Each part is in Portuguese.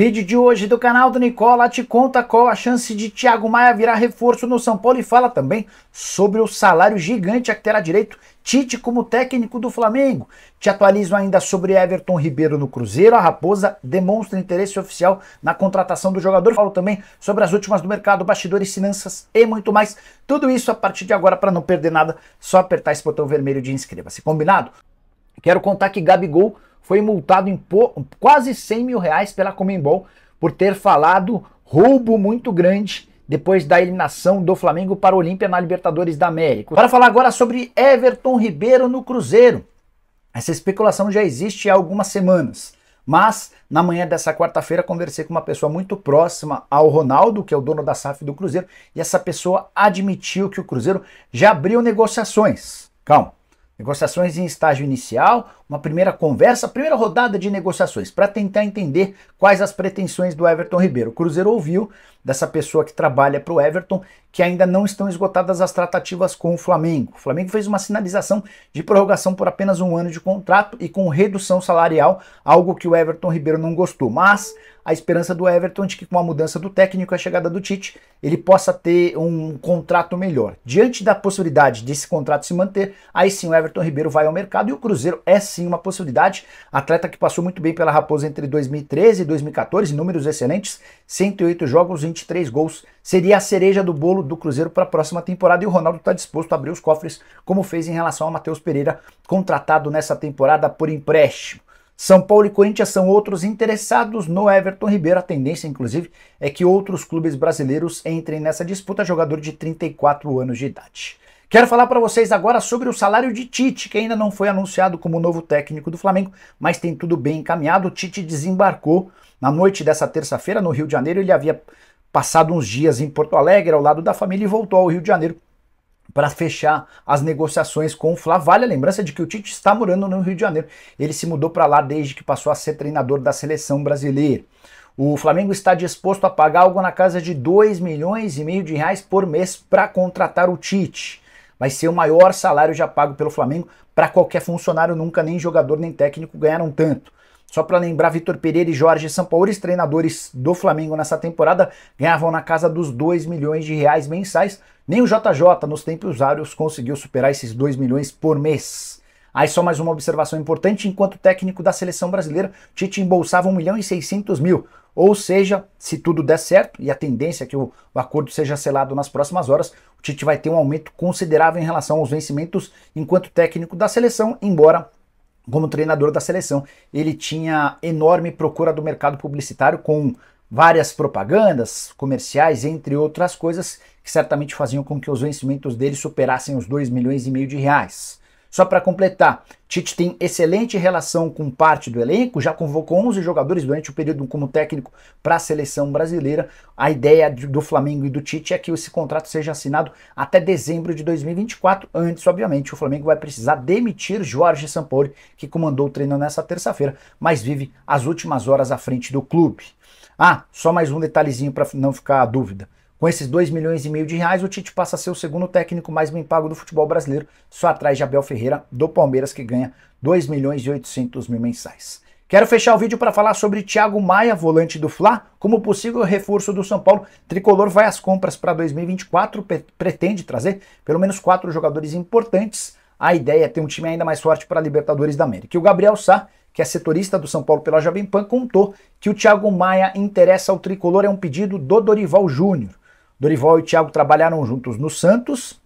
Vídeo de hoje do canal do Nicola te conta qual a chance de Thiago Maia virar reforço no São Paulo e fala também sobre o salário gigante a que terá direito Tite como técnico do Flamengo. Te atualizo ainda sobre Everton Ribeiro no Cruzeiro. A Raposa demonstra interesse oficial na contratação do jogador. Falo também sobre as últimas do mercado, bastidores, finanças e muito mais. Tudo isso a partir de agora para não perder nada, só apertar esse botão vermelho de inscreva-se. Combinado? Quero contar que Gabigol foi multado em quase 100 mil reais pela Comembol por ter falado roubo muito grande depois da eliminação do Flamengo para o Olímpia na Libertadores da América. Para falar agora sobre Everton Ribeiro no Cruzeiro. Essa especulação já existe há algumas semanas. Mas na manhã dessa quarta-feira conversei com uma pessoa muito próxima ao Ronaldo, que é o dono da SAF do Cruzeiro, e essa pessoa admitiu que o Cruzeiro já abriu negociações. Calma. Negociações em estágio inicial, uma primeira conversa, primeira rodada de negociações, para tentar entender quais as pretensões do Everton Ribeiro. O Cruzeiro ouviu dessa pessoa que trabalha para o Everton que ainda não estão esgotadas as tratativas com o Flamengo. O Flamengo fez uma sinalização de prorrogação por apenas um ano de contrato e com redução salarial, algo que o Everton Ribeiro não gostou. Mas a esperança do Everton de que com a mudança do técnico e a chegada do Tite, ele possa ter um contrato melhor. Diante da possibilidade desse contrato se manter, aí sim o Everton Ribeiro vai ao mercado e o Cruzeiro é sim sim uma possibilidade. Atleta que passou muito bem pela Raposa entre 2013 e 2014, números excelentes, 108 jogos, 23 gols. Seria a cereja do bolo do Cruzeiro para a próxima temporada e o Ronaldo está disposto a abrir os cofres, como fez em relação ao Matheus Pereira, contratado nessa temporada por empréstimo. São Paulo e Corinthians são outros interessados no Everton Ribeiro. A tendência, inclusive, é que outros clubes brasileiros entrem nessa disputa. Jogador de 34 anos de idade. Quero falar para vocês agora sobre o salário de Tite, que ainda não foi anunciado como novo técnico do Flamengo, mas tem tudo bem encaminhado. O Tite desembarcou na noite dessa terça-feira no Rio de Janeiro. Ele havia passado uns dias em Porto Alegre ao lado da família e voltou ao Rio de Janeiro para fechar as negociações com o Fla. Vale a lembrança de que o Tite está morando no Rio de Janeiro. Ele se mudou para lá desde que passou a ser treinador da seleção brasileira. O Flamengo está disposto a pagar algo na casa de 2 milhões e meio de reais por mês para contratar o Tite. Vai ser o maior salário já pago pelo Flamengo para qualquer funcionário, nunca nem jogador nem técnico ganharam tanto. Só para lembrar, Vitor Pereira e Jorge Sampaoli, treinadores do Flamengo nessa temporada, ganhavam na casa dos 2 milhões de reais mensais. Nem o JJ nos tempos áureos conseguiu superar esses 2 milhões por mês. Aí só mais uma observação importante, enquanto técnico da seleção brasileira, Tite embolsava 1 milhão e 600 mil. Ou seja, se tudo der certo e a tendência é que o, o acordo seja selado nas próximas horas, o Tite vai ter um aumento considerável em relação aos vencimentos enquanto técnico da seleção, embora como treinador da seleção, ele tinha enorme procura do mercado publicitário com várias propagandas comerciais, entre outras coisas, que certamente faziam com que os vencimentos dele superassem os 2 milhões e meio de reais. Só para completar, Tite tem excelente relação com parte do elenco, já convocou 11 jogadores durante o período como técnico para a seleção brasileira. A ideia do Flamengo e do Tite é que esse contrato seja assinado até dezembro de 2024. Antes, obviamente, o Flamengo vai precisar demitir Jorge Sampaoli, que comandou o treino nessa terça-feira, mas vive as últimas horas à frente do clube. Ah, só mais um detalhezinho para não ficar a dúvida. Com esses 2 milhões e meio de reais, o Tite passa a ser o segundo técnico mais bem pago do futebol brasileiro, só atrás de Abel Ferreira, do Palmeiras, que ganha 2 milhões e 800 mil mensais. Quero fechar o vídeo para falar sobre Thiago Maia, volante do Fla, como possível reforço do São Paulo. Tricolor vai às compras para 2024, pretende trazer pelo menos quatro jogadores importantes. A ideia é ter um time ainda mais forte para a Libertadores da América. E o Gabriel Sá, que é setorista do São Paulo pela Jovem Pan, contou que o Thiago Maia interessa ao tricolor é um pedido do Dorival Júnior. Dorival e Thiago trabalharam juntos no Santos,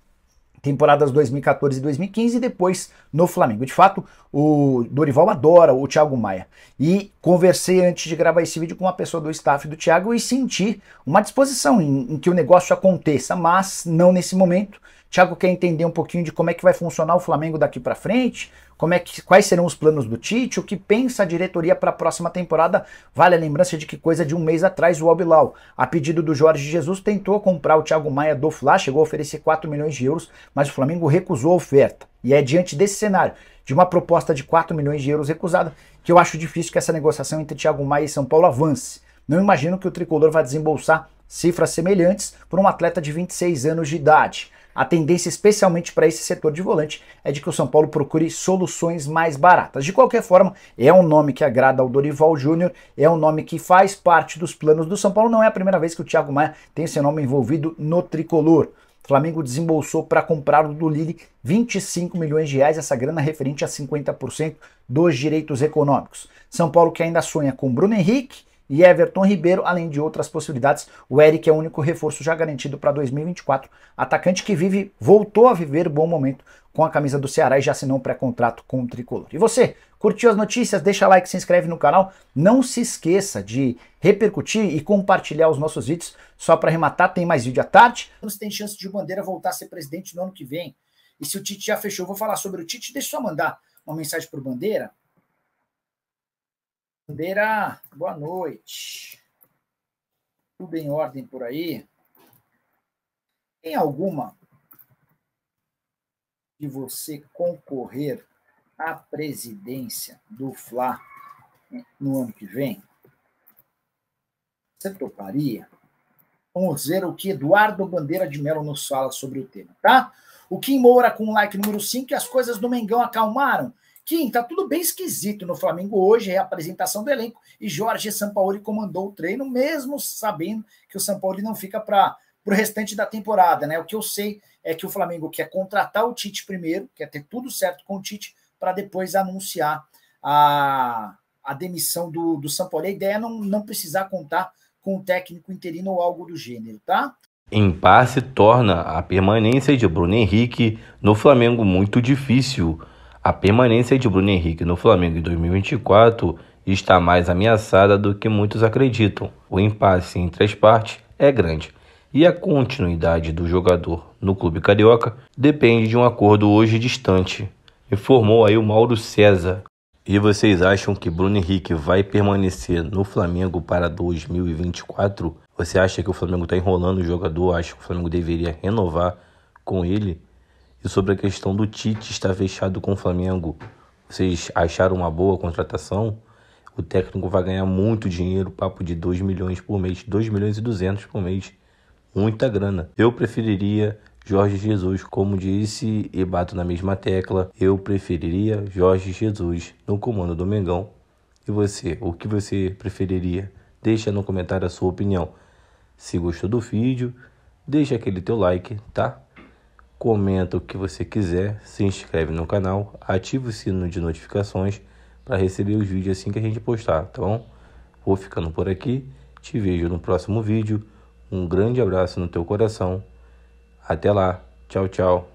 temporadas 2014 e 2015 e depois no Flamengo. De fato, o Dorival adora o Thiago Maia. E conversei antes de gravar esse vídeo com uma pessoa do staff do Thiago e senti uma disposição em, em que o negócio aconteça, mas não nesse momento. Thiago quer entender um pouquinho de como é que vai funcionar o Flamengo daqui para frente, como é que, quais serão os planos do Tite, o que pensa a diretoria para a próxima temporada. Vale a lembrança de que coisa de um mês atrás o Albilau, a pedido do Jorge Jesus, tentou comprar o Thiago Maia do Flá, chegou a oferecer 4 milhões de euros, mas o Flamengo recusou a oferta. E é diante desse cenário, de uma proposta de 4 milhões de euros recusada, que eu acho difícil que essa negociação entre Thiago Maia e São Paulo avance. Não imagino que o tricolor vá desembolsar cifras semelhantes por um atleta de 26 anos de idade. A tendência, especialmente para esse setor de volante, é de que o São Paulo procure soluções mais baratas. De qualquer forma, é um nome que agrada ao Dorival Júnior, é um nome que faz parte dos planos do São Paulo. Não é a primeira vez que o Thiago Maia tem seu nome envolvido no tricolor. O Flamengo desembolsou para comprar o do Lille 25 milhões de reais, essa grana referente a 50% dos direitos econômicos. São Paulo que ainda sonha com Bruno Henrique, e Everton Ribeiro, além de outras possibilidades. O Eric é o único reforço já garantido para 2024. Atacante que vive, voltou a viver bom momento com a camisa do Ceará e já assinou um pré-contrato com o Tricolor. E você, curtiu as notícias? Deixa like, se inscreve no canal. Não se esqueça de repercutir e compartilhar os nossos vídeos. Só para arrematar, tem mais vídeo à tarde. Você tem chance de o Bandeira voltar a ser presidente no ano que vem. E se o Tite já fechou, vou falar sobre o Tite, deixa eu só mandar uma mensagem para o Bandeira. Bandeira, boa noite. Tudo em ordem por aí? Tem alguma de você concorrer à presidência do FLA no ano que vem? Você toparia? Vamos ver o que Eduardo Bandeira de Mello nos fala sobre o tema, tá? O Kim Moura com like número 5 e as coisas do Mengão acalmaram. Kim, tá tudo bem esquisito no Flamengo hoje, é a apresentação do elenco, e Jorge Sampaoli comandou o treino, mesmo sabendo que o Sampaoli não fica para o restante da temporada, né? O que eu sei é que o Flamengo quer contratar o Tite primeiro, quer ter tudo certo com o Tite, para depois anunciar a, a demissão do, do Sampaoli. A ideia é não, não precisar contar com o técnico interino ou algo do gênero, tá? Impasse torna a permanência de Bruno Henrique no Flamengo muito difícil. A permanência de Bruno Henrique no Flamengo em 2024 está mais ameaçada do que muitos acreditam. O impasse entre as partes é grande e a continuidade do jogador no clube carioca depende de um acordo hoje distante, informou aí o Mauro César. E vocês acham que Bruno Henrique vai permanecer no Flamengo para 2024? Você acha que o Flamengo está enrolando o jogador? Acha que o Flamengo deveria renovar com ele? E sobre a questão do Tite estar fechado com o Flamengo, vocês acharam uma boa contratação? O técnico vai ganhar muito dinheiro, papo de 2 milhões por mês, 2 milhões e 200 por mês. Muita grana. Eu preferiria Jorge Jesus, como disse e bato na mesma tecla, eu preferiria Jorge Jesus no comando do Mengão. E você, o que você preferiria? Deixa no comentário a sua opinião. Se gostou do vídeo, deixa aquele teu like, tá? comenta o que você quiser, se inscreve no canal, ativa o sino de notificações para receber os vídeos assim que a gente postar, tá bom? Vou ficando por aqui, te vejo no próximo vídeo. Um grande abraço no teu coração. Até lá, tchau, tchau.